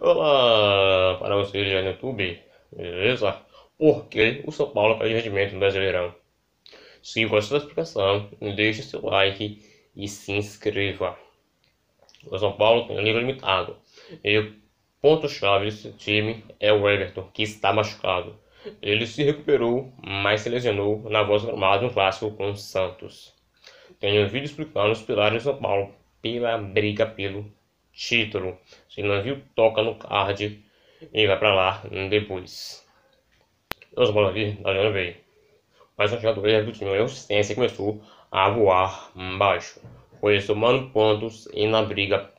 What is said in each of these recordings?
Olá para vocês já no YouTube, beleza? Por que o São Paulo perde rendimento no Brasileirão? Se gostou da explicação, deixe seu like e se inscreva. O São Paulo tem um nível limitado e o ponto-chave desse time é o Everton, que está machucado. Ele se recuperou, mas se lesionou na voz armada no clássico com o Santos. Tem um vídeo explicando os pilares do São Paulo pela briga pelo título. Se não viu, toca no card e vai para lá depois. Os bolas aqui, Daniel veio. Mas a jogadora do time Eusência começou a voar baixo. Foi somando pontos e na briga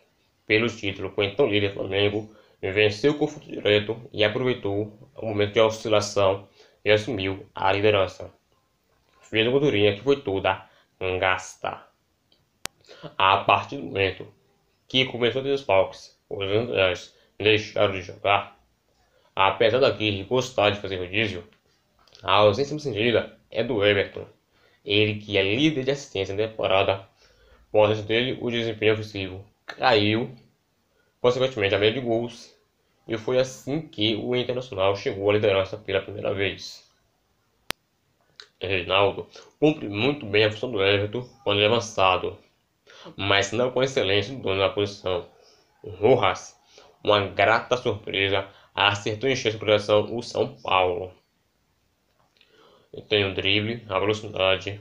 pelo título com então líder Flamengo, venceu o confronto direto e aproveitou o momento de oscilação e assumiu a liderança. Fez a gordurinha que foi toda gasta. A partir do momento que começou os palcos, Os Andradas deixaram de jogar. Apesar daquele gostar de fazer rodízio, a ausência sentida é do Everton. Ele que é líder de assistência na temporada, por dele o desempenho ofensivo caiu, consequentemente a média de gols, e foi assim que o Internacional chegou à liderança pela primeira vez. Reinaldo cumpre muito bem a função do Everton quando ele é avançado mas não com excelência do dono da posição. Rojas, uma grata surpresa, acertou em cheio de projeção o São Paulo. Tem o drible, a velocidade,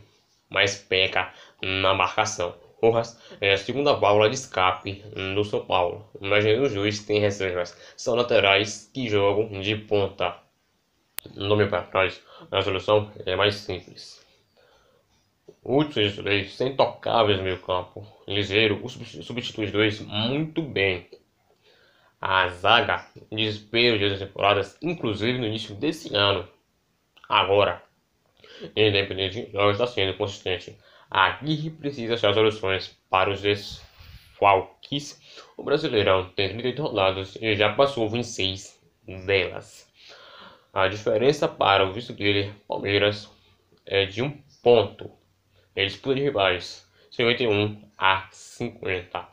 mas peca na marcação. Rojas é a segunda válvula de escape do São Paulo, mas o juiz tem reservas. São laterais que jogam de ponta. No meu para trás, a solução é mais simples. Hudson dois sem tocáveis no meio campo. Ligeiro substitui os dois muito bem. A zaga desespero de temporadas, inclusive no início desse ano. Agora, independente já está sendo consistente. A Aguirre precisa achar soluções para os desfalques. O Brasileirão tem 38 rodadas e já passou 26 delas. A diferença para o vice dele, Palmeiras, é de um ponto. Eles podem rivais 51 a 50.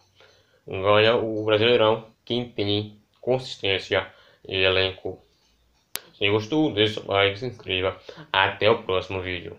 Ganha o Brasileirão, quem tem consistência e elenco. Se gostou desse like, se inscreva. Até o próximo vídeo.